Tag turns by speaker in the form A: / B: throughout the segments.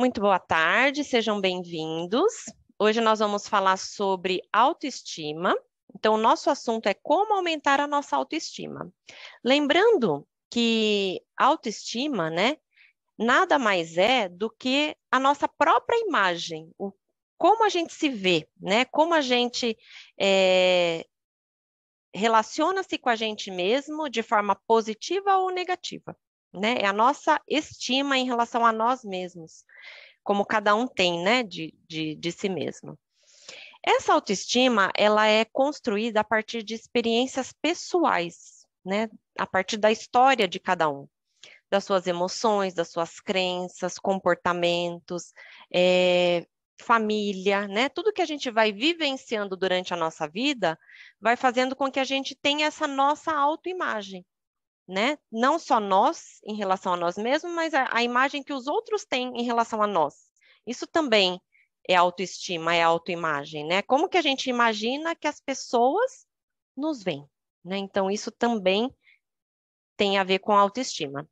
A: Muito boa tarde, sejam bem-vindos. Hoje nós vamos falar sobre autoestima. Então, o nosso assunto é como aumentar a nossa autoestima. Lembrando que autoestima, né, nada mais é do que a nossa própria imagem, o, como a gente se vê, né, como a gente é, relaciona-se com a gente mesmo de forma positiva ou negativa né? É a nossa estima em relação a nós mesmos, como cada um tem, né, de, de, de si mesmo. Essa autoestima, ela é construída a partir de experiências pessoais, né? A partir da história de cada um, das suas emoções, das suas crenças, comportamentos, é, família, né? Tudo que a gente vai vivenciando durante a nossa vida vai fazendo com que a gente tenha essa nossa autoimagem né? Não só nós em relação a nós mesmos, mas a, a imagem que os outros têm em relação a nós. Isso também é autoestima, é autoimagem, né? Como que a gente imagina que as pessoas nos veem, né? Então isso também tem a ver com autoestima.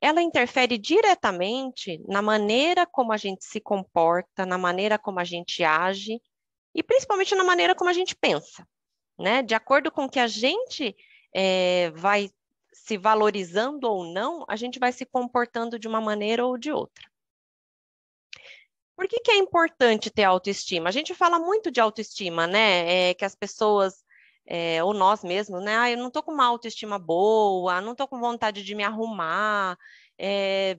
A: Ela interfere diretamente na maneira como a gente se comporta, na maneira como a gente age e principalmente na maneira como a gente pensa, né? De acordo com que a gente é, vai se valorizando ou não, a gente vai se comportando de uma maneira ou de outra. Por que, que é importante ter autoestima? A gente fala muito de autoestima, né? É, que as pessoas, é, ou nós mesmos, né? Ah, eu não tô com uma autoestima boa, não tô com vontade de me arrumar. É,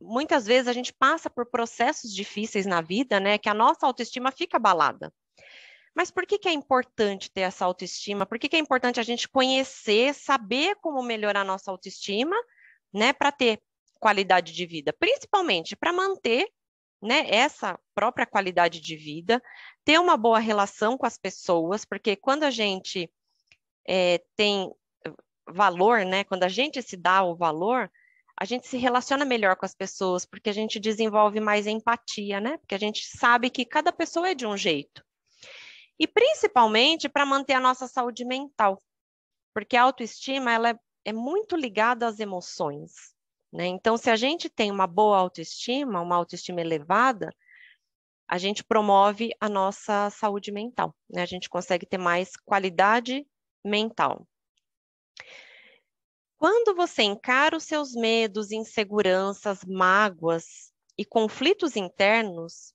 A: muitas vezes a gente passa por processos difíceis na vida, né? Que a nossa autoestima fica abalada. Mas por que, que é importante ter essa autoestima? Por que, que é importante a gente conhecer, saber como melhorar a nossa autoestima, né, para ter qualidade de vida, principalmente para manter né, essa própria qualidade de vida, ter uma boa relação com as pessoas, porque quando a gente é, tem valor, né, quando a gente se dá o valor, a gente se relaciona melhor com as pessoas, porque a gente desenvolve mais empatia, né, porque a gente sabe que cada pessoa é de um jeito e principalmente para manter a nossa saúde mental, porque a autoestima ela é, é muito ligada às emoções. Né? Então, se a gente tem uma boa autoestima, uma autoestima elevada, a gente promove a nossa saúde mental, né? a gente consegue ter mais qualidade mental. Quando você encara os seus medos, inseguranças, mágoas e conflitos internos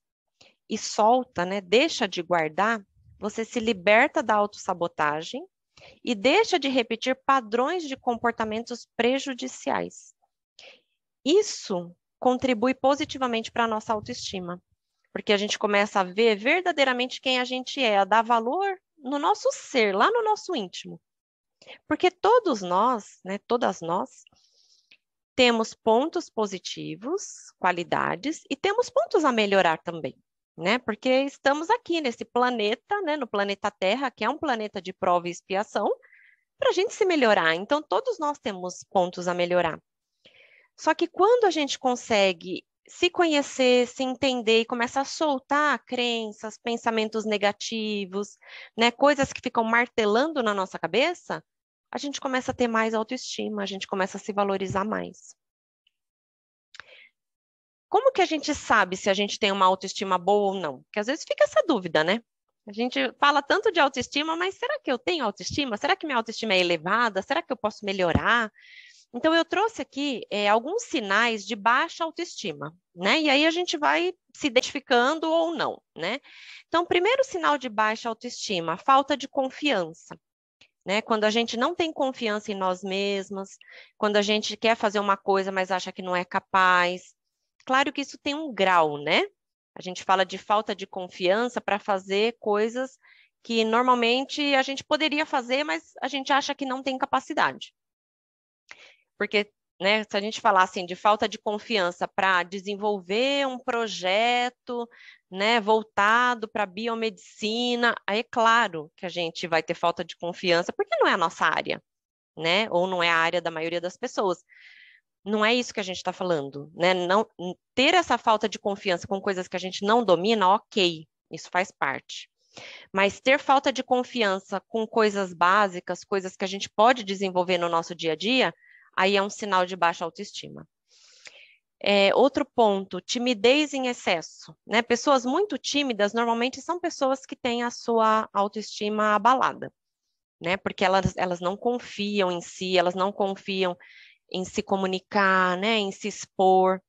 A: e solta, né? deixa de guardar, você se liberta da autossabotagem e deixa de repetir padrões de comportamentos prejudiciais. Isso contribui positivamente para a nossa autoestima, porque a gente começa a ver verdadeiramente quem a gente é, a dar valor no nosso ser, lá no nosso íntimo. Porque todos nós, né, todas nós, temos pontos positivos, qualidades, e temos pontos a melhorar também né? Porque estamos aqui nesse planeta, né? No planeta Terra, que é um planeta de prova e expiação, para a gente se melhorar. Então, todos nós temos pontos a melhorar. Só que quando a gente consegue se conhecer, se entender e começa a soltar crenças, pensamentos negativos, né, coisas que ficam martelando na nossa cabeça, a gente começa a ter mais autoestima, a gente começa a se valorizar mais. Como que a gente sabe se a gente tem uma autoestima boa ou não? Porque às vezes fica essa dúvida, né? A gente fala tanto de autoestima, mas será que eu tenho autoestima? Será que minha autoestima é elevada? Será que eu posso melhorar? Então, eu trouxe aqui é, alguns sinais de baixa autoestima, né? E aí a gente vai se identificando ou não, né? Então, primeiro sinal de baixa autoestima, falta de confiança. Né? Quando a gente não tem confiança em nós mesmas, quando a gente quer fazer uma coisa, mas acha que não é capaz, Claro que isso tem um grau, né? A gente fala de falta de confiança para fazer coisas que normalmente a gente poderia fazer, mas a gente acha que não tem capacidade. Porque né, se a gente falar assim de falta de confiança para desenvolver um projeto né, voltado para biomedicina, aí é claro que a gente vai ter falta de confiança, porque não é a nossa área, né? Ou não é a área da maioria das pessoas não é isso que a gente está falando, né? Não ter essa falta de confiança com coisas que a gente não domina, ok, isso faz parte. Mas ter falta de confiança com coisas básicas, coisas que a gente pode desenvolver no nosso dia a dia, aí é um sinal de baixa autoestima. É, outro ponto, timidez em excesso. Né? Pessoas muito tímidas normalmente são pessoas que têm a sua autoestima abalada, né? Porque elas, elas não confiam em si, elas não confiam em se comunicar, né, em se expor.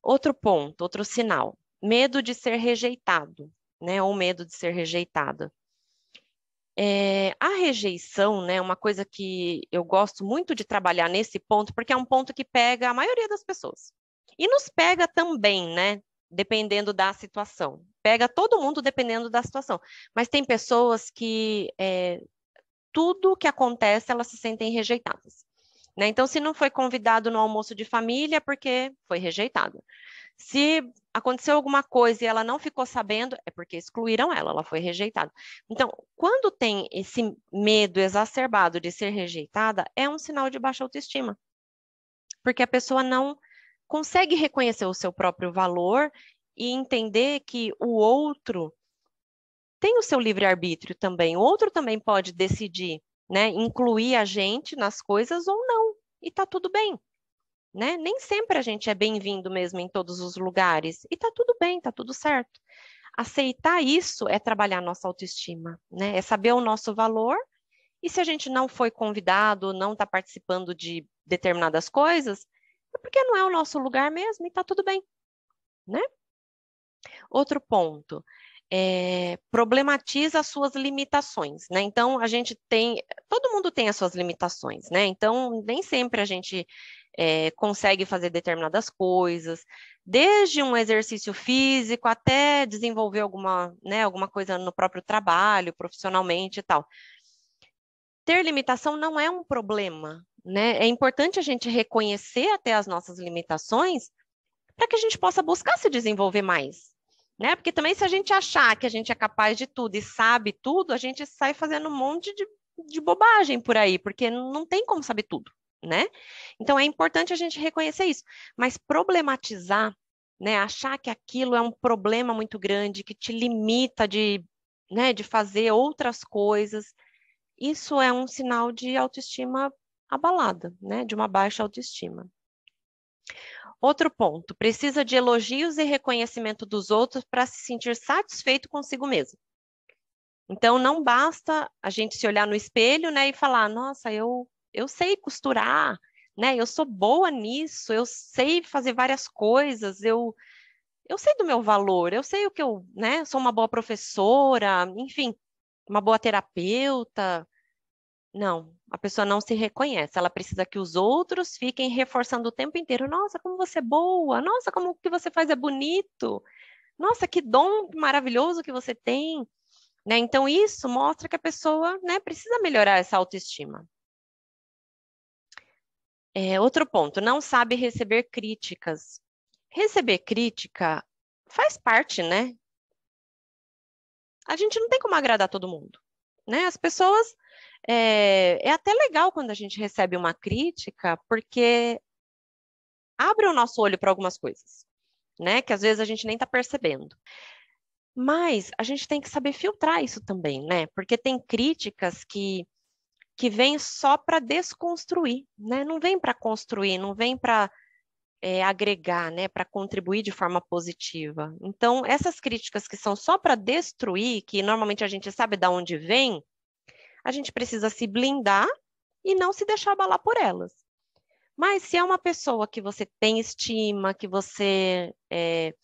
A: Outro ponto, outro sinal, medo de ser rejeitado, né, ou medo de ser rejeitada. É, a rejeição, né, é uma coisa que eu gosto muito de trabalhar nesse ponto, porque é um ponto que pega a maioria das pessoas. E nos pega também, né, dependendo da situação. Pega todo mundo dependendo da situação. Mas tem pessoas que é, tudo que acontece elas se sentem rejeitadas. Né? Então, se não foi convidado no almoço de família, é porque foi rejeitado. Se aconteceu alguma coisa e ela não ficou sabendo, é porque excluíram ela, ela foi rejeitada. Então, quando tem esse medo exacerbado de ser rejeitada, é um sinal de baixa autoestima. Porque a pessoa não consegue reconhecer o seu próprio valor e entender que o outro tem o seu livre-arbítrio também. O outro também pode decidir né? Incluir a gente nas coisas ou não, e tá tudo bem. Né? Nem sempre a gente é bem-vindo mesmo em todos os lugares, e tá tudo bem, tá tudo certo. Aceitar isso é trabalhar nossa autoestima, né? É saber o nosso valor, e se a gente não foi convidado, não está participando de determinadas coisas, é porque não é o nosso lugar mesmo, e tá tudo bem, né? Outro ponto, é, problematiza as suas limitações, né? Então a gente tem, todo mundo tem as suas limitações, né? Então nem sempre a gente é, consegue fazer determinadas coisas, desde um exercício físico até desenvolver alguma, né, alguma coisa no próprio trabalho, profissionalmente e tal. Ter limitação não é um problema, né? É importante a gente reconhecer até as nossas limitações para que a gente possa buscar se desenvolver mais, né? Porque também se a gente achar que a gente é capaz de tudo e sabe tudo, a gente sai fazendo um monte de, de bobagem por aí, porque não tem como saber tudo, né? Então é importante a gente reconhecer isso, mas problematizar, né? Achar que aquilo é um problema muito grande que te limita de, né, de fazer outras coisas, isso é um sinal de autoestima abalada, né? De uma baixa autoestima outro ponto: precisa de elogios e reconhecimento dos outros para se sentir satisfeito consigo mesmo. Então, não basta a gente se olhar no espelho né, e falar: nossa, eu, eu sei costurar, né, eu sou boa nisso, eu sei fazer várias coisas, eu, eu sei do meu valor, eu sei o que eu né, sou uma boa professora, enfim, uma boa terapeuta. Não, a pessoa não se reconhece, ela precisa que os outros fiquem reforçando o tempo inteiro. Nossa, como você é boa! Nossa, como o que você faz é bonito! Nossa, que dom maravilhoso que você tem! Né? Então, isso mostra que a pessoa né, precisa melhorar essa autoestima. É, outro ponto, não sabe receber críticas. Receber crítica faz parte, né? A gente não tem como agradar todo mundo né? As pessoas. É, é até legal quando a gente recebe uma crítica, porque abre o nosso olho para algumas coisas, né? Que às vezes a gente nem está percebendo. Mas a gente tem que saber filtrar isso também, né? Porque tem críticas que que vêm só para desconstruir, né? Não vem para construir, não vem para é, agregar, né, para contribuir de forma positiva. Então, essas críticas que são só para destruir, que normalmente a gente sabe de onde vem, a gente precisa se blindar e não se deixar abalar por elas. Mas se é uma pessoa que você tem estima, que você é,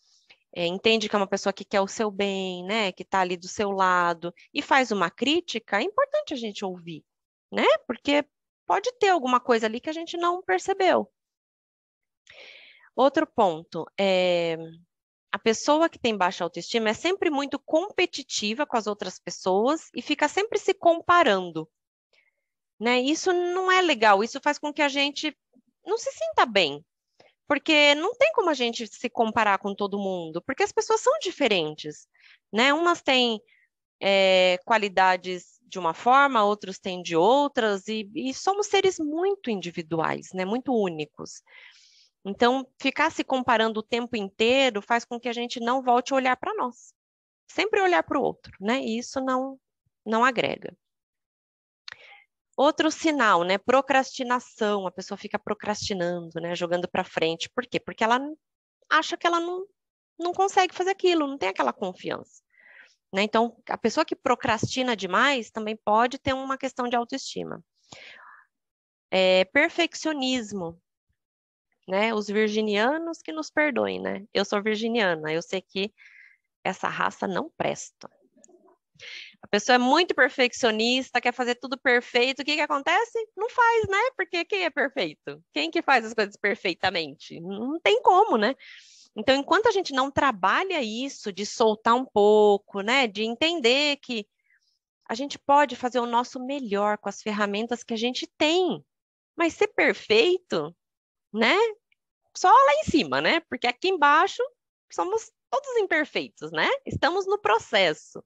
A: é, entende que é uma pessoa que quer o seu bem, né, que está ali do seu lado e faz uma crítica, é importante a gente ouvir, né? Porque pode ter alguma coisa ali que a gente não percebeu. Outro ponto é a pessoa que tem baixa autoestima é sempre muito competitiva com as outras pessoas e fica sempre se comparando. Né? Isso não é legal, isso faz com que a gente não se sinta bem. Porque não tem como a gente se comparar com todo mundo, porque as pessoas são diferentes, né? Umas têm é, qualidades de uma forma, outros têm de outras, e, e somos seres muito individuais, né? Muito únicos. Então, ficar se comparando o tempo inteiro faz com que a gente não volte a olhar para nós. Sempre olhar para o outro, né? E isso não, não agrega. Outro sinal, né? Procrastinação. A pessoa fica procrastinando, né? Jogando para frente. Por quê? Porque ela acha que ela não, não consegue fazer aquilo, não tem aquela confiança. Né? Então, a pessoa que procrastina demais também pode ter uma questão de autoestima. É, perfeccionismo né? Os virginianos que nos perdoem, né? Eu sou virginiana, eu sei que essa raça não presta. A pessoa é muito perfeccionista, quer fazer tudo perfeito. O que que acontece? Não faz, né? Porque quem é perfeito? Quem que faz as coisas perfeitamente? Não tem como, né? Então, enquanto a gente não trabalha isso, de soltar um pouco, né? De entender que a gente pode fazer o nosso melhor com as ferramentas que a gente tem. Mas ser perfeito né? Só lá em cima, né? Porque aqui embaixo somos todos imperfeitos, né? Estamos no processo.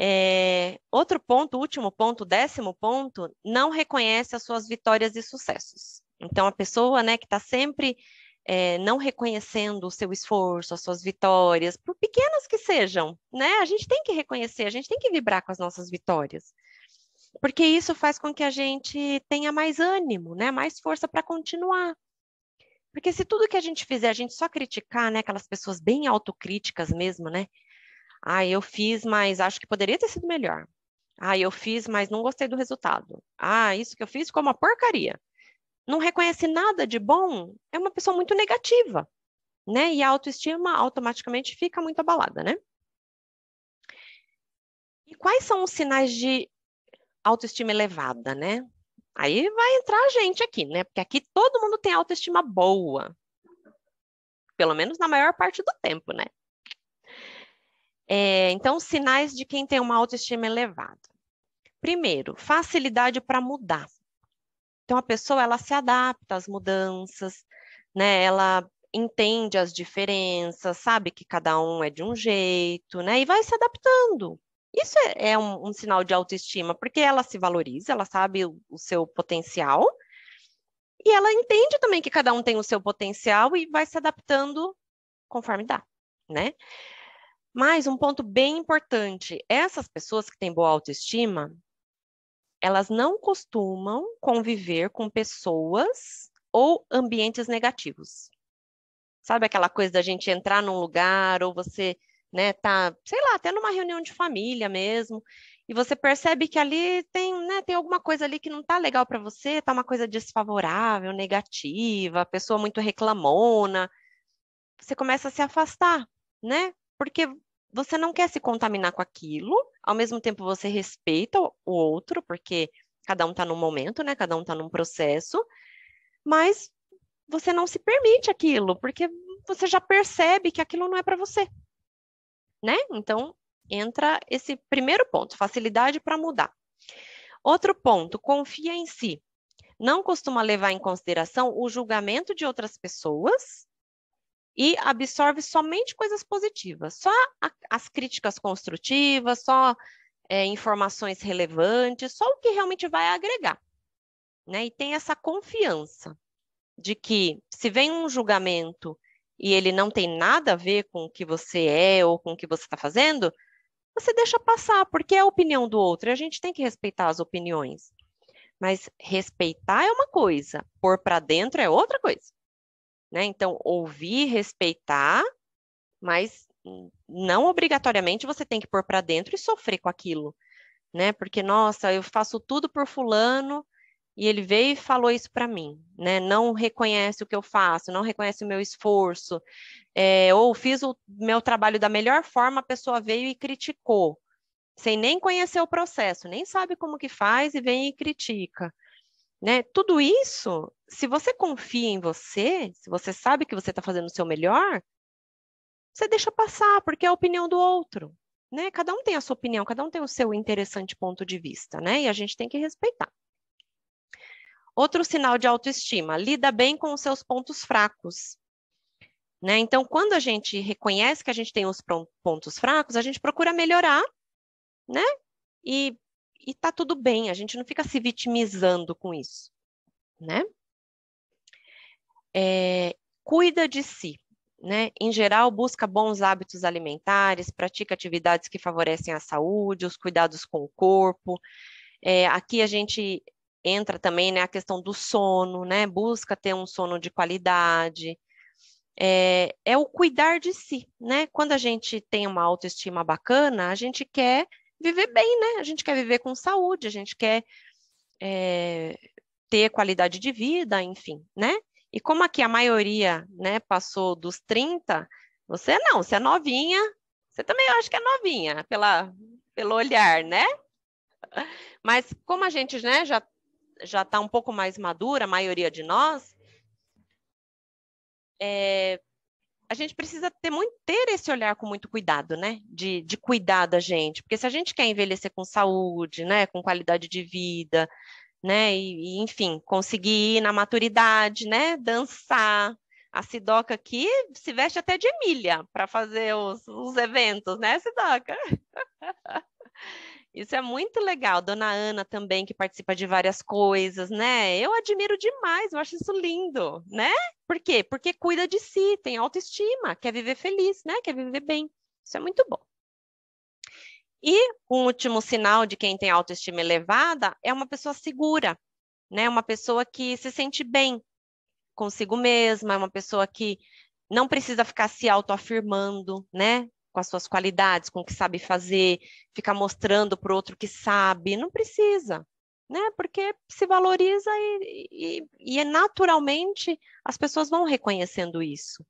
A: É, outro ponto, último ponto, décimo ponto, não reconhece as suas vitórias e sucessos. Então, a pessoa né, que está sempre é, não reconhecendo o seu esforço, as suas vitórias, por pequenas que sejam, né? A gente tem que reconhecer, a gente tem que vibrar com as nossas vitórias porque isso faz com que a gente tenha mais ânimo, né? Mais força para continuar. Porque se tudo que a gente fizer, a gente só criticar, né? Aquelas pessoas bem autocríticas mesmo, né? Ah, eu fiz, mas acho que poderia ter sido melhor. Ah, eu fiz, mas não gostei do resultado. Ah, isso que eu fiz ficou uma porcaria. Não reconhece nada de bom, é uma pessoa muito negativa, né? E a autoestima automaticamente fica muito abalada, né? E quais são os sinais de autoestima elevada, né? Aí vai entrar a gente aqui, né? Porque aqui todo mundo tem autoestima boa. Pelo menos na maior parte do tempo, né? É, então, sinais de quem tem uma autoestima elevada. Primeiro, facilidade para mudar. Então, a pessoa ela se adapta às mudanças, né? Ela entende as diferenças, sabe que cada um é de um jeito, né? E vai se adaptando. Isso é, é, um, um, sinal de autoestima, porque ela se valoriza, ela sabe o, o seu potencial e ela entende também que cada um tem o seu potencial e vai se adaptando conforme dá, né? Mas um ponto bem importante: essas pessoas que têm boa autoestima, elas não costumam conviver com pessoas ou ambientes negativos. Sabe aquela coisa da gente entrar num lugar ou você né? Tá, sei lá, até numa reunião de família mesmo, e você percebe que ali tem, né, tem alguma coisa ali que não tá legal para você, tá uma coisa desfavorável, negativa, pessoa muito reclamona. Você começa a se afastar, né? Porque você não quer se contaminar com aquilo, ao mesmo tempo você respeita o outro, porque cada um tá num momento, né? Cada um tá num processo, mas você não se permite aquilo, porque você já percebe que aquilo não é para você, né? Então, entra esse primeiro ponto, facilidade para mudar. Outro ponto, confia em si. Não costuma levar em consideração o julgamento de outras pessoas e absorve somente coisas positivas, só a, as críticas construtivas, só é, informações relevantes, só o que realmente vai agregar. Né? E tem essa confiança de que se vem um julgamento e ele não tem nada a ver com o que você é ou com o que você está fazendo, você deixa passar, porque é a opinião do outro, e a gente tem que respeitar as opiniões. Mas respeitar é uma coisa, pôr para dentro é outra coisa. Né? Então, ouvir, respeitar, mas não obrigatoriamente você tem que pôr para dentro e sofrer com aquilo, né? Porque nossa, eu faço tudo por fulano, e ele veio e falou isso para mim, né? Não reconhece o que eu faço, não reconhece o meu esforço, é, ou fiz o meu trabalho da melhor forma, a pessoa veio e criticou, sem nem conhecer o processo, nem sabe como que faz e vem e critica, né? Tudo isso, se você confia em você, se você sabe que você está fazendo o seu melhor, você deixa passar, porque é a opinião do outro. Né? Cada um tem a sua opinião, cada um tem o seu interessante ponto de vista, né? E a gente tem que respeitar. Outro sinal de autoestima, lida bem com os seus pontos fracos. Né? Então, quando a gente reconhece que a gente tem os pontos fracos, a gente procura melhorar, né? E, e tá tudo bem, a gente não fica se vitimizando com isso, né? É, cuida de si, né? Em geral, busca bons hábitos alimentares, pratica atividades que favorecem a saúde, os cuidados com o corpo. É, aqui a gente entra também né, a questão do sono, né? Busca ter um sono de qualidade. É, é o cuidar de si, né? Quando a gente tem uma autoestima bacana, a gente quer viver bem, né? A gente quer viver com saúde, a gente quer é, ter qualidade de vida, enfim, né? E como aqui a maioria, né, passou dos 30, você não, você é novinha, você também eu acho que é novinha, pela, pelo olhar, né? Mas como a gente, né, já já está um pouco mais madura, a maioria de nós, é, a gente precisa ter, muito, ter esse olhar com muito cuidado, né? De, de cuidar da gente. Porque se a gente quer envelhecer com saúde, né? Com qualidade de vida, né? E, e enfim, conseguir ir na maturidade, né? Dançar. A Sidoca aqui se veste até de Emília para fazer os, os eventos, né, Sidoca? Isso é muito legal. Dona Ana também, que participa de várias coisas, né? Eu admiro demais, eu acho isso lindo, né? Por quê? Porque cuida de si, tem autoestima, quer viver feliz, né? Quer viver bem. Isso é muito bom. E um último sinal de quem tem autoestima elevada é uma pessoa segura, né? Uma pessoa que se sente bem consigo mesma, é uma pessoa que não precisa ficar se autoafirmando, né? com as suas qualidades, com o que sabe fazer, ficar mostrando para o outro que sabe, não precisa, né? Porque se valoriza e, e, e é naturalmente as pessoas vão reconhecendo isso.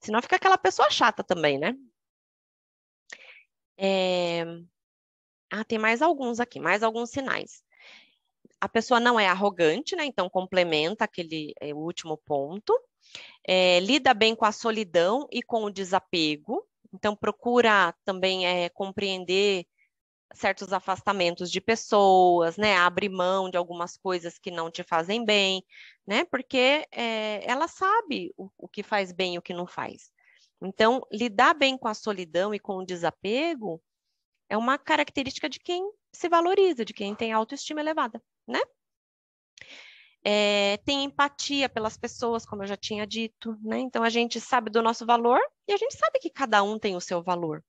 A: Senão fica aquela pessoa chata também, né? É... Ah, tem mais alguns aqui, mais alguns sinais. A pessoa não é arrogante, né? Então complementa aquele é, último ponto. É, lida bem com a solidão e com o desapego. Então, procura também é, compreender certos afastamentos de pessoas, né? Abre mão de algumas coisas que não te fazem bem, né? Porque é, ela sabe o, o que faz bem e o que não faz. Então, lidar bem com a solidão e com o desapego é uma característica de quem se valoriza, de quem tem autoestima elevada, né? é, tem empatia pelas pessoas, como eu já tinha dito, né? Então a gente sabe do nosso valor e a gente sabe que cada um tem o seu valor,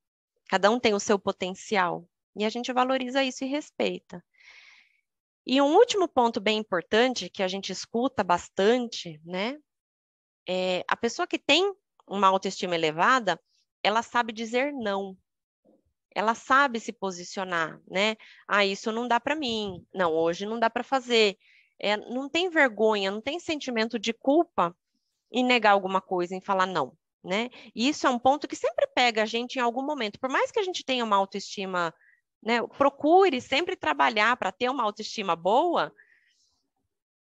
A: cada um tem o seu potencial e a gente valoriza isso e respeita. E um último ponto bem importante que a gente escuta bastante, né? É, a pessoa que tem uma autoestima elevada, ela sabe dizer não. Ela sabe se posicionar, né? Ah, isso não dá para mim. Não, hoje não dá para fazer é, não tem vergonha, não tem sentimento de culpa em negar alguma coisa, em falar não, né? E isso é um ponto que sempre pega a gente em algum momento, por mais que a gente tenha uma autoestima, né? Procure sempre trabalhar para ter uma autoestima boa.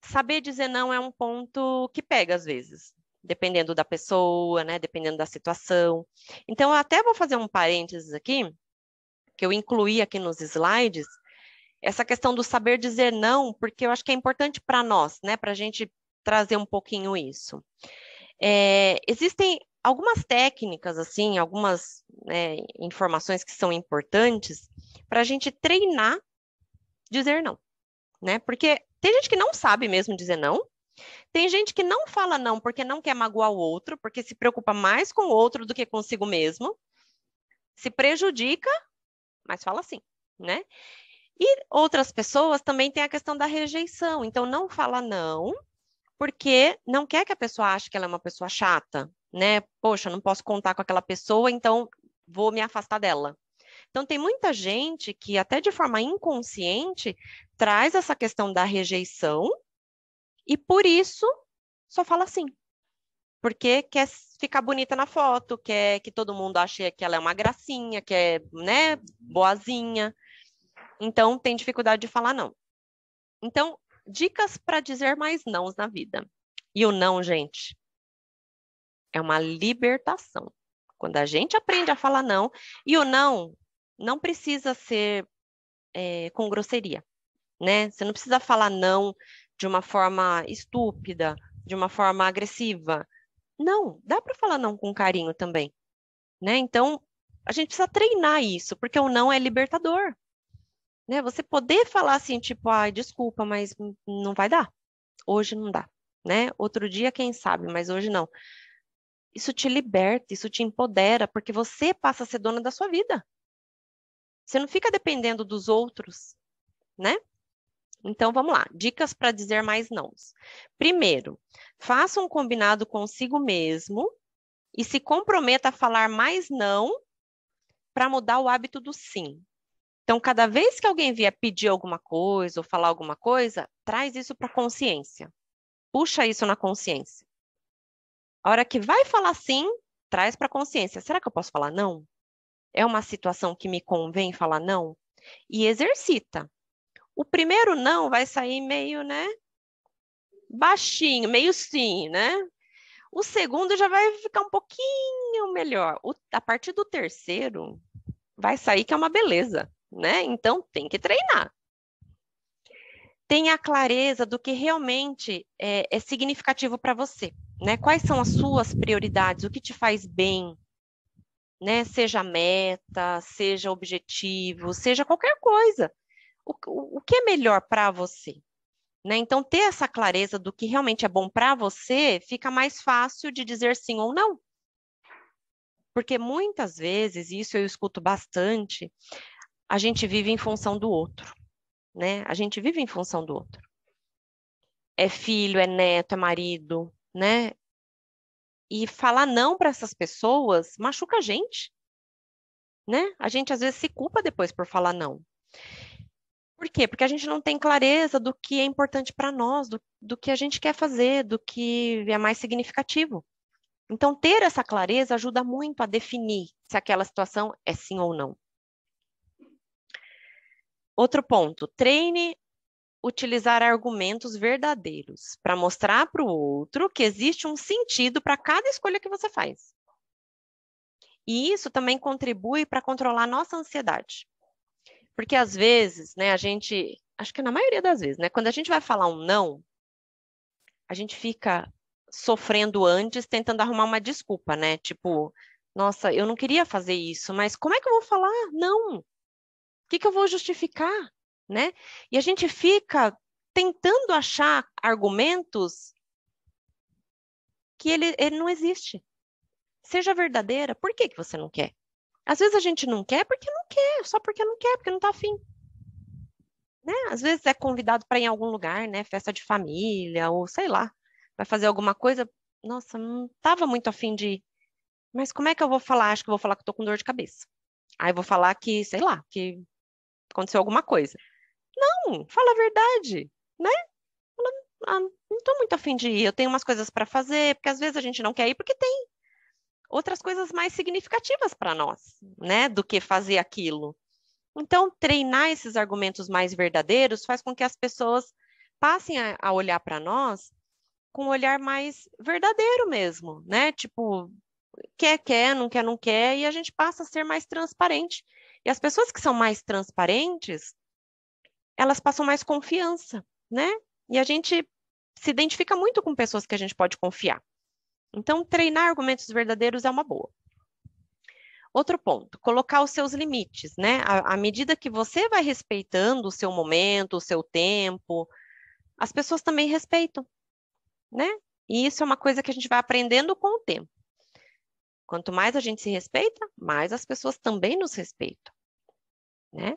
A: Saber dizer não é um ponto que pega às vezes, dependendo da pessoa, né? Dependendo da situação. Então, eu até vou fazer um parênteses aqui, que eu incluí aqui nos slides, essa questão do saber dizer não, porque eu acho que é importante para nós, né, para a gente trazer um pouquinho isso. É, existem algumas técnicas, assim, algumas né, informações que são importantes para a gente treinar dizer não, né? Porque tem gente que não sabe mesmo dizer não, tem gente que não fala não porque não quer magoar o outro, porque se preocupa mais com o outro do que consigo mesmo, se prejudica, mas fala sim, né? E outras pessoas também têm a questão da rejeição. Então, não fala não, porque não quer que a pessoa ache que ela é uma pessoa chata, né? Poxa, não posso contar com aquela pessoa, então vou me afastar dela. Então, tem muita gente que, até de forma inconsciente, traz essa questão da rejeição e, por isso, só fala assim. Porque quer ficar bonita na foto, quer que todo mundo ache que ela é uma gracinha, que é né, boazinha. Então, tem dificuldade de falar não. Então, dicas para dizer mais nãos na vida. E o não, gente, é uma libertação. Quando a gente aprende a falar não, e o não não precisa ser é, com grosseria, né? Você não precisa falar não de uma forma estúpida, de uma forma agressiva. Não, dá para falar não com carinho também, né? Então, a gente precisa treinar isso, porque o não é libertador né? Você poder falar assim, tipo, ai, desculpa, mas não vai dar. Hoje não dá, né? Outro dia, quem sabe, mas hoje não. Isso te liberta, isso te empodera, porque você passa a ser dona da sua vida. Você não fica dependendo dos outros, né? Então vamos lá, dicas para dizer mais não. Primeiro, faça um combinado consigo mesmo e se comprometa a falar mais não para mudar o hábito do sim. Então, cada vez que alguém vier pedir alguma coisa ou falar alguma coisa, traz isso para a consciência. Puxa isso na consciência. A hora que vai falar sim, traz para a consciência. Será que eu posso falar não? É uma situação que me convém falar não? E exercita. O primeiro não vai sair meio, né? Baixinho, meio sim, né? O segundo já vai ficar um pouquinho melhor. O, a partir do terceiro, vai sair que é uma beleza né? Então tem que treinar. Tenha clareza do que realmente é, é significativo para você, né? Quais são as suas prioridades, o que te faz bem, né? Seja meta, seja objetivo, seja qualquer coisa. O, o, o que é melhor para você? Né? Então, ter essa clareza do que realmente é bom para você fica mais fácil de dizer sim ou não. Porque muitas vezes, isso eu escuto bastante, a gente vive em função do outro, né? A gente vive em função do outro. É filho, é neto, é marido, né? E falar não para essas pessoas machuca a gente, né? A gente às vezes se culpa depois por falar não. Por quê? Porque a gente não tem clareza do que é importante para nós, do, do que a gente quer fazer, do que é mais significativo. Então, ter essa clareza ajuda muito a definir se aquela situação é sim ou não. Outro ponto, treine utilizar argumentos verdadeiros para mostrar para o outro que existe um sentido para cada escolha que você faz. E isso também contribui para controlar nossa ansiedade. Porque às vezes, né, a gente, acho que na maioria das vezes, né, quando a gente vai falar um não, a gente fica sofrendo antes tentando arrumar uma desculpa, né? Tipo, nossa, eu não queria fazer isso, mas como é que eu vou falar? Não que, que eu vou justificar? Né? E a gente fica tentando achar argumentos que ele, ele não existe. Seja verdadeira, por que, que você não quer? Às vezes a gente não quer porque não quer, só porque não quer, porque não está afim. Né? Às vezes é convidado para ir em algum lugar, né? Festa de família, ou sei lá, vai fazer alguma coisa. Nossa, não estava muito afim de ir. Mas como é que eu vou falar? Acho que eu vou falar que estou com dor de cabeça. Aí vou falar que, sei lá, que aconteceu alguma coisa. Não, fala a verdade, né? Fala, ah, não estou muito afim de ir, eu tenho umas coisas para fazer, porque às vezes a gente não quer ir porque tem outras coisas mais significativas para nós, né, do que fazer aquilo. Então, treinar esses argumentos mais verdadeiros faz com que as pessoas passem a, a olhar para nós com um olhar mais verdadeiro mesmo, né? Tipo, quer, quer, não quer, não quer, e a gente passa a ser mais transparente e as pessoas que são mais transparentes, elas passam mais confiança, né? E a gente se identifica muito com pessoas que a gente pode confiar. Então, treinar argumentos verdadeiros é uma boa. Outro ponto, colocar os seus limites, né? À, à, medida que você vai respeitando o seu momento, o seu tempo, as pessoas também respeitam, né? E isso é uma coisa que a gente vai aprendendo com o tempo. Quanto mais a gente se respeita, mais as pessoas também nos respeitam, né?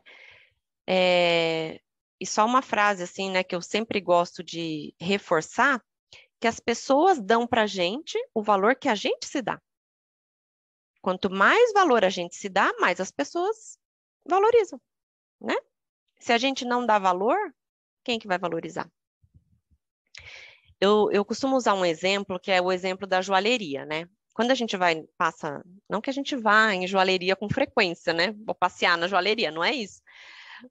A: É... E só uma frase assim, né, que eu sempre gosto de reforçar, que as pessoas dão para gente o valor que a gente se dá. Quanto mais valor a gente se dá, mais as pessoas valorizam, né? Se a gente não dá valor, quem que vai valorizar? Eu, eu costumo usar um exemplo que é o exemplo da joalheria, né? quando a gente vai, passa, não que a gente vá em joalheria com frequência, né? Vou passear na joalheria, não é isso.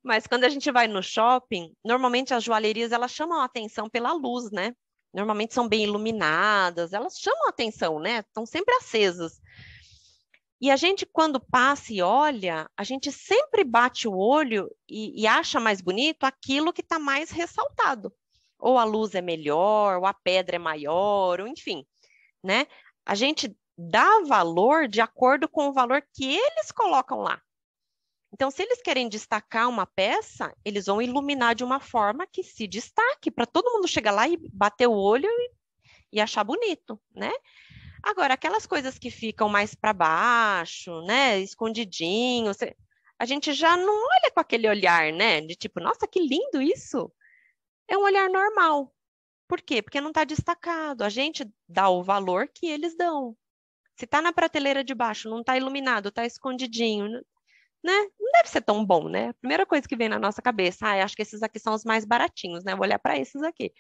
A: Mas quando a gente vai no shopping, normalmente as joalherias elas chamam a atenção pela luz, né? Normalmente são bem iluminadas, elas chamam a atenção, né? Estão sempre acesas. E a gente, quando passa e olha, a gente sempre bate o olho e, e acha mais bonito aquilo que está mais ressaltado. Ou a luz é melhor, ou a pedra é maior, ou enfim, né? A gente dá valor de acordo com o valor que eles colocam lá. Então, se eles querem destacar uma peça, eles vão iluminar de uma forma que se destaque, para todo mundo chegar lá e bater o olho e, e achar bonito, né? Agora, aquelas coisas que ficam mais para baixo, né, escondidinho, a gente já não olha com aquele olhar, né, de tipo, nossa, que lindo isso. É um olhar normal, por quê? Porque não está destacado. A gente dá o valor que eles dão. Se está na prateleira de baixo, não está iluminado, está escondidinho, né? Não deve ser tão bom, né? A primeira coisa que vem na nossa cabeça, ah, acho que esses aqui são os mais baratinhos, né? Vou olhar para esses aqui.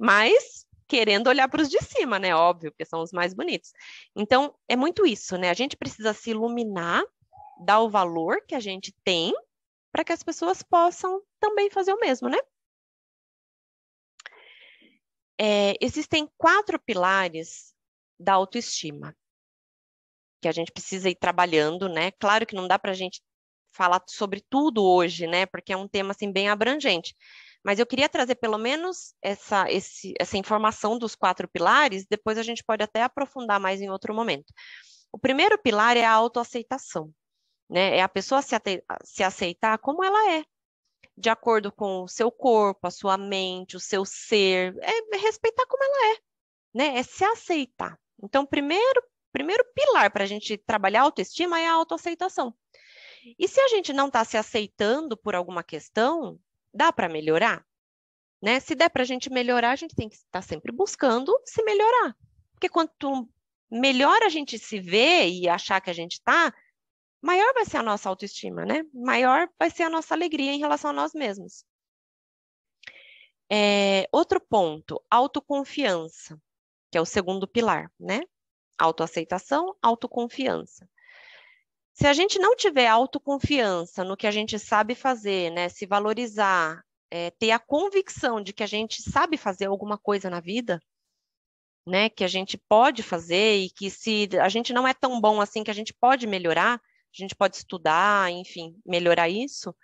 A: Mas querendo olhar para os de cima, né? Óbvio, porque são os mais bonitos. Então, é muito isso, né? A gente precisa se iluminar, dar o valor que a gente tem, para que as pessoas possam também fazer o mesmo, né? é, existem quatro pilares da autoestima que a gente precisa ir trabalhando, né? Claro que não dá para a gente falar sobre tudo hoje, né? Porque é um tema assim bem abrangente. Mas eu queria trazer pelo menos essa, esse, essa informação dos quatro pilares, depois a gente pode até aprofundar mais em outro momento. O primeiro pilar é a autoaceitação, né? É a pessoa se, se aceitar como ela é, de acordo com o seu corpo, a sua mente, o seu ser, é respeitar como ela é, né? É se aceitar. Então, primeiro, primeiro pilar para a gente trabalhar a autoestima é a autoaceitação. E se a gente não está se aceitando por alguma questão, dá para melhorar? Né? Se der para a gente melhorar, a gente tem que estar tá sempre buscando se melhorar. Porque quanto melhor a gente se vê e achar que a gente está, maior vai ser a nossa autoestima, né? Maior vai ser a nossa alegria em relação a nós mesmos. É, outro ponto, autoconfiança, que é o segundo pilar, né? Autoaceitação, autoconfiança. Se a gente não tiver autoconfiança no que a gente sabe fazer, né? Se valorizar, é, ter a convicção de que a gente sabe fazer alguma coisa na vida, né? Que a gente pode fazer e que se a gente não é tão bom assim que a gente pode melhorar, a gente pode estudar, enfim, melhorar isso,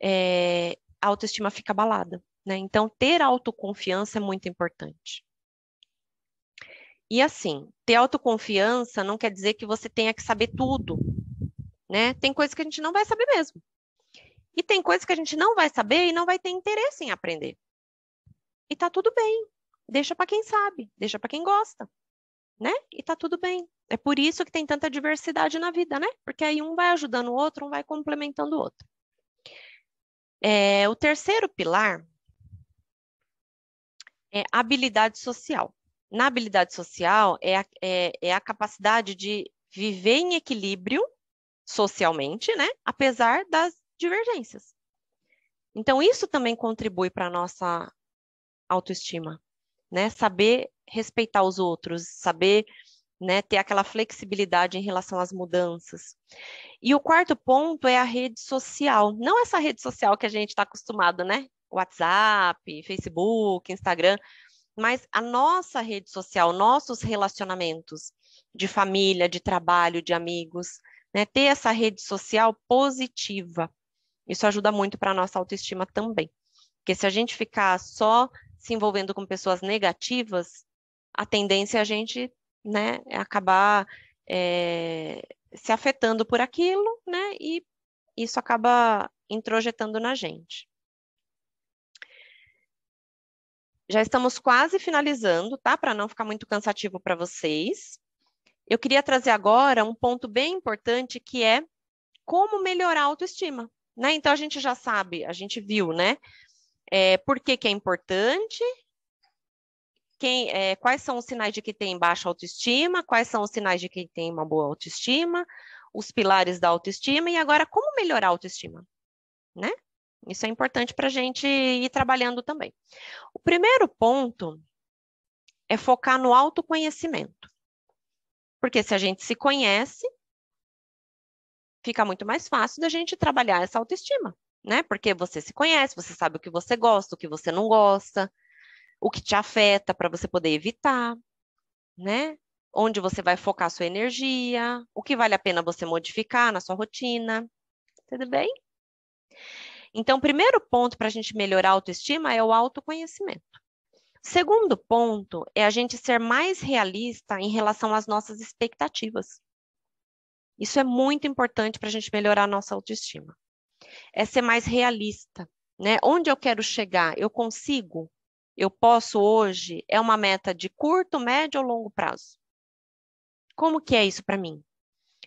A: é, a autoestima fica abalada. Né? Então, ter autoconfiança é muito importante. E assim, ter autoconfiança não quer dizer que você tenha que saber tudo, né? Tem coisas que a gente não vai saber mesmo. E tem coisas que a gente não vai saber e não vai ter interesse em aprender. E tá tudo bem. Deixa para quem sabe, deixa para quem gosta, né? E tá tudo bem. É por isso que tem tanta diversidade na vida, né? Porque aí um vai ajudando o outro, um vai complementando o outro. É, o terceiro pilar é habilidade social. Na habilidade social é a, é, é a capacidade de viver em equilíbrio socialmente, né? Apesar das divergências. Então, isso também contribui para a nossa autoestima, né? Saber respeitar os outros, saber né, ter aquela flexibilidade em relação às mudanças. E o quarto ponto é a rede social. Não essa rede social que a gente está acostumado, né? WhatsApp, Facebook, Instagram, mas a nossa rede social, nossos relacionamentos de família, de trabalho, de amigos, né? Ter essa rede social positiva. Isso ajuda muito para a nossa autoestima também. Porque se a gente ficar só se envolvendo com pessoas negativas, a tendência é a gente né, é acabar é, se afetando por aquilo, né, e isso acaba introjetando na gente. Já estamos quase finalizando, tá? Para não ficar muito cansativo para vocês. Eu queria trazer agora um ponto bem importante que é como melhorar a autoestima. Né? Então a gente já sabe, a gente viu, né? É, por que, que é importante quem, é, quais são os sinais de que tem baixa autoestima, quais são os sinais de que tem uma boa autoestima, os pilares da autoestima e agora como melhorar a autoestima, né? Isso é importante para a gente ir trabalhando também. O primeiro ponto é focar no autoconhecimento. Porque se a gente se conhece, fica muito mais fácil da gente trabalhar essa autoestima, né? Porque você se conhece, você sabe o que você gosta, o que você não gosta, o que te afeta para você poder evitar, né? Onde você vai focar sua energia, o que vale a pena você modificar na sua rotina. Tudo bem? Então, primeiro ponto para a gente melhorar a autoestima é o autoconhecimento. Segundo ponto é a gente ser mais realista em relação às nossas expectativas. Isso é muito importante para a gente melhorar a nossa autoestima. É ser mais realista, né? Onde eu quero chegar, eu consigo? eu posso hoje é uma meta de curto, médio ou longo prazo? Como que é isso para mim?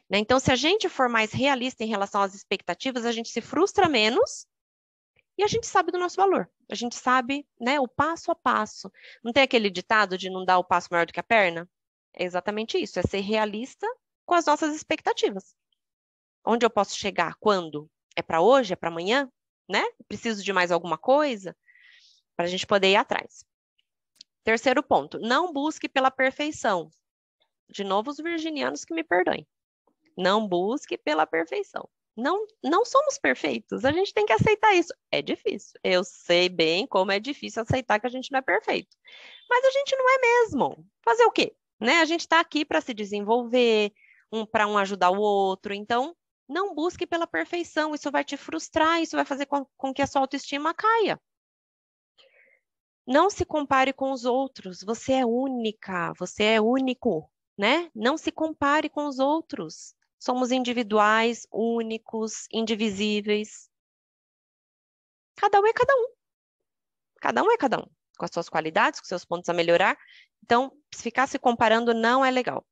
A: Né? Então, se a gente for mais realista em relação às expectativas, a gente se frustra menos e a gente sabe do nosso valor. A gente sabe né, o passo a passo. Não tem aquele ditado de não dar o passo maior do que a perna? É exatamente isso, é ser realista com as nossas expectativas. Onde eu posso chegar? Quando? É para hoje? É para amanhã? Né? Preciso de mais alguma coisa? para a gente poder ir atrás. Terceiro ponto, não busque pela perfeição. De novo, os virginianos que me perdoem. Não busque pela perfeição. Não, não somos perfeitos, a gente tem que aceitar isso. É difícil. Eu sei bem como é difícil aceitar que a gente não é perfeito. Mas a gente não é mesmo. Fazer o quê? Né? A gente está aqui para se desenvolver, um para um ajudar o outro. Então, não busque pela perfeição, isso vai te frustrar, isso vai fazer com, com que a sua autoestima caia. Não se compare com os outros, você é única, você é único, né? Não se compare com os outros. Somos individuais, únicos, indivisíveis. Cada um é cada um. Cada um é cada um, com as suas qualidades, com seus pontos a melhorar. Então, se ficar se comparando não é legal.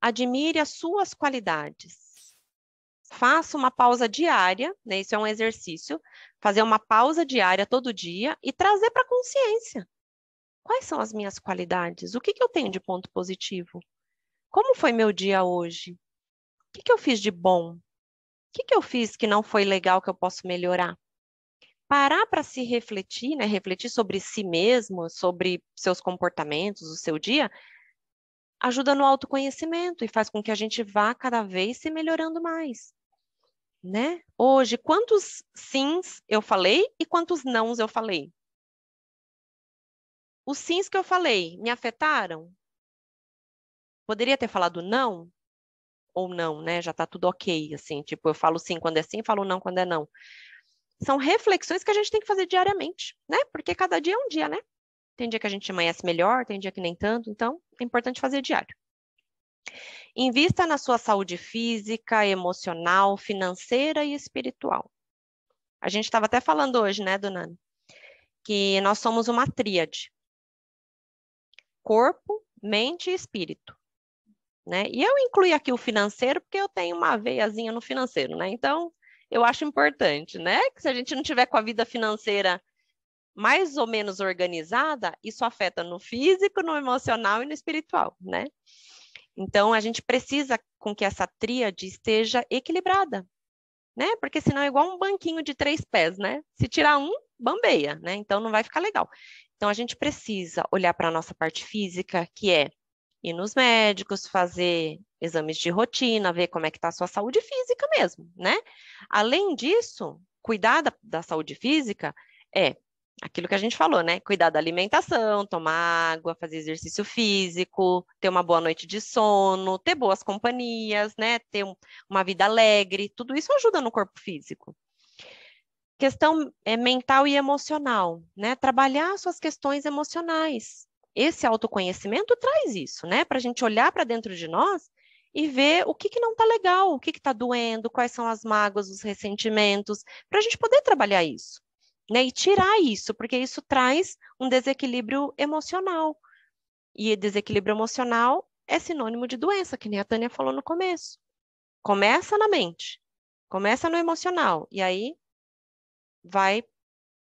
A: Admire as suas qualidades faça uma pausa diária, né? Isso é um exercício, fazer uma pausa diária todo dia e trazer para a consciência. Quais são as minhas qualidades? O que, que eu tenho de ponto positivo? Como foi meu dia hoje? O que, que eu fiz de bom? O que, que eu fiz que não foi legal que eu posso melhorar? Parar para se refletir, né? Refletir sobre si mesmo, sobre seus comportamentos, o seu dia, ajuda no autoconhecimento e faz com que a gente vá cada vez se melhorando mais né? Hoje, quantos sims eu falei e quantos nãos eu falei? Os sims que eu falei me afetaram? Poderia ter falado não ou não, né? Já tá tudo ok, assim, tipo, eu falo sim quando é sim, falo não quando é não. São reflexões que a gente tem que fazer diariamente, né? Porque cada dia é um dia, né? Tem dia que a gente amanhece melhor, tem dia que nem tanto, então é importante fazer diário. Invista na sua saúde física, emocional, financeira e espiritual. A gente estava até falando hoje, né, Donani? Que nós somos uma tríade: corpo, mente e espírito. Né? E eu incluí aqui o financeiro porque eu tenho uma veiazinha no financeiro, né? Então, eu acho importante, né? Que se a gente não tiver com a vida financeira mais ou menos organizada, isso afeta no físico, no emocional e no espiritual, né? Então, a gente precisa com que essa tríade esteja equilibrada, né? Porque senão é igual um banquinho de três pés, né? Se tirar um, bambeia, né? Então, não vai ficar legal. Então, a gente precisa olhar para a nossa parte física, que é ir nos médicos, fazer exames de rotina, ver como é que está a sua saúde física mesmo, né? Além disso, cuidar da, da saúde física é aquilo que a gente falou, né? Cuidar da alimentação, tomar água, fazer exercício físico, ter uma boa noite de sono, ter boas companhias, né? Ter uma vida alegre, tudo isso ajuda no corpo físico. Questão é, mental e emocional, né? Trabalhar suas questões emocionais. Esse autoconhecimento traz isso, né? Para a gente olhar para dentro de nós e ver o que, que não está legal, o que está doendo, quais são as mágoas, os ressentimentos, para a gente poder trabalhar isso né? E tirar isso, porque isso traz um desequilíbrio emocional. E desequilíbrio emocional é sinônimo de doença, que nem a Tânia falou no começo. Começa na mente, começa no emocional, e aí vai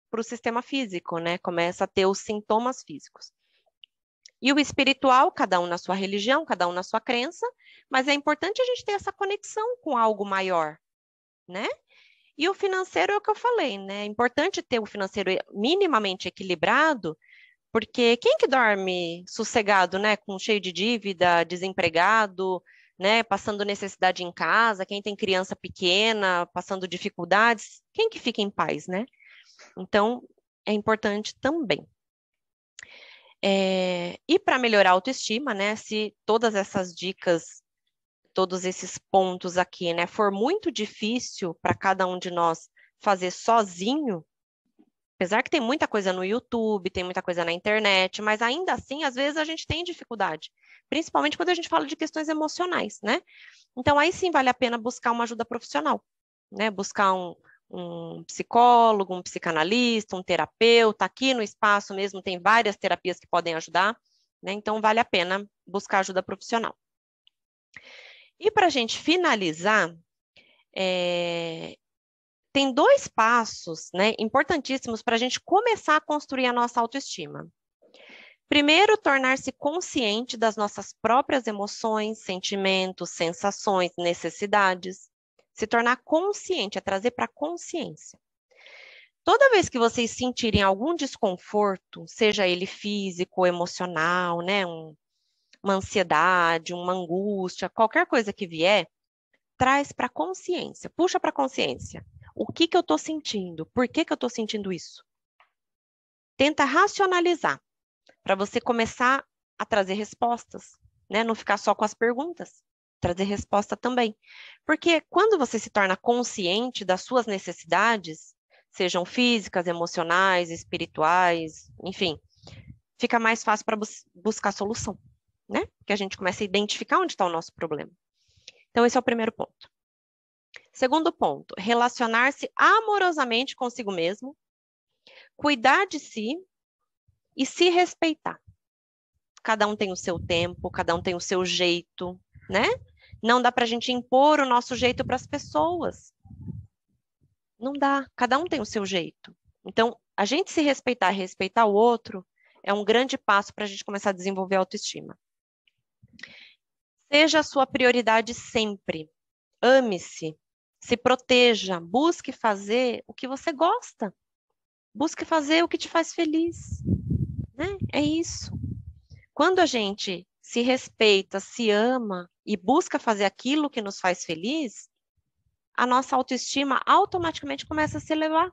A: para o sistema físico, né? Começa a ter os sintomas físicos. E o espiritual, cada um na sua religião, cada um na sua crença, mas é importante a gente ter essa conexão com algo maior, né? E o financeiro é o que eu falei, né? É importante ter um financeiro minimamente equilibrado, porque quem que dorme sossegado, né? Com cheio de dívida, desempregado, né? Passando necessidade em casa, quem tem criança pequena, passando dificuldades, quem que fica em paz, né? Então, é importante também. É, e para melhorar a autoestima, né? Se todas essas dicas todos esses pontos aqui, né, for muito difícil para cada um de nós fazer sozinho, apesar que tem muita coisa no YouTube, tem muita coisa na internet, mas ainda assim, às vezes a gente tem dificuldade, principalmente quando a gente fala de questões emocionais, né? Então aí sim vale a pena buscar uma ajuda profissional, né? Buscar um, um psicólogo, um psicanalista, um terapeuta, aqui no espaço mesmo tem várias terapias que podem ajudar, né? Então vale a pena buscar ajuda profissional. E para a gente finalizar, é, tem dois passos né, importantíssimos para a gente começar a construir a nossa autoestima. Primeiro, tornar-se consciente das nossas próprias emoções, sentimentos, sensações, necessidades. Se tornar consciente, é trazer para a consciência. Toda vez que vocês sentirem algum desconforto, seja ele físico, emocional, né, um, uma ansiedade, uma angústia, qualquer coisa que vier, traz para a consciência, puxa para a consciência. O que, que eu estou sentindo? Por que, que eu estou sentindo isso? Tenta racionalizar, para você começar a trazer respostas, né? Não ficar só com as perguntas, trazer resposta também. Porque quando você se torna consciente das suas necessidades, sejam físicas, emocionais, espirituais, enfim, fica mais fácil para bus buscar solução né? Que a gente começa a identificar onde está o nosso problema. Então, esse é o primeiro ponto. Segundo ponto, relacionar-se amorosamente consigo mesmo, cuidar de si e se respeitar. Cada um tem o seu tempo, cada um tem o seu jeito, né? Não dá para a gente impor o nosso jeito para as pessoas. Não dá. Cada um tem o seu jeito. Então, a gente se respeitar, respeitar o outro, é um grande passo para a gente começar a desenvolver a autoestima. Seja a sua prioridade sempre. Ame-se, se proteja, busque fazer o que você gosta. Busque fazer o que te faz feliz. Né? É isso. Quando a gente se respeita, se ama e busca fazer aquilo que nos faz feliz, a nossa autoestima automaticamente começa a se elevar,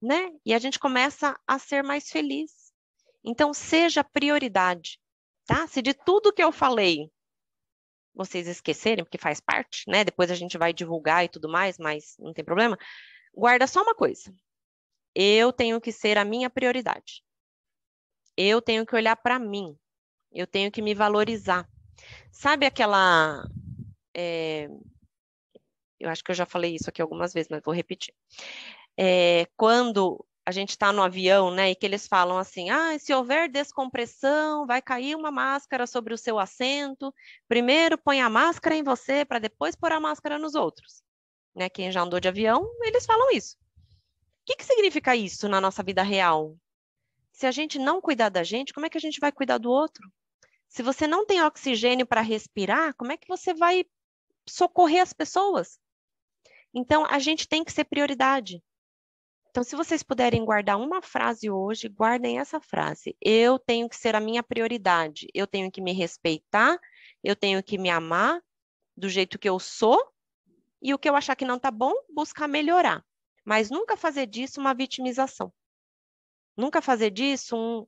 A: né? E a gente começa a ser mais feliz. Então, seja prioridade, tá? Se de tudo que eu falei, vocês esquecerem, porque faz parte, né? Depois a gente vai divulgar e tudo mais, mas não tem problema. Guarda só uma coisa. Eu tenho que ser a minha prioridade. Eu tenho que olhar para mim. Eu tenho que me valorizar. Sabe aquela. É... Eu acho que eu já falei isso aqui algumas vezes, mas vou repetir. É, quando a gente está no avião, né, e que eles falam assim: ah, se houver descompressão, vai cair uma máscara sobre o seu assento. Primeiro põe a máscara em você para depois pôr a máscara nos outros. Né, quem já andou de avião, eles falam isso. O que, que significa isso na nossa vida real? Se a gente não cuidar da gente, como é que a gente vai cuidar do outro? Se você não tem oxigênio para respirar, como é que você vai socorrer as pessoas? Então, a gente tem que ser prioridade. Então, se vocês puderem guardar uma frase hoje, guardem essa frase. Eu tenho que ser a minha prioridade. Eu tenho que me respeitar. Eu tenho que me amar do jeito que eu sou. E o que eu achar que não tá bom, buscar melhorar. Mas nunca fazer disso uma vitimização. Nunca fazer disso um,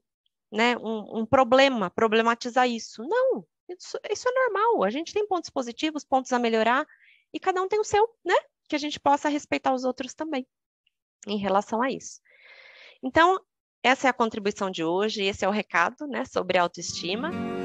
A: né, um, um problema, problematizar isso. Não, isso, isso é normal. A gente tem pontos positivos, pontos a melhorar. E cada um tem o seu, né? Que a gente possa respeitar os outros também em relação a isso. Então, essa é a contribuição de hoje, esse é o recado né, sobre autoestima.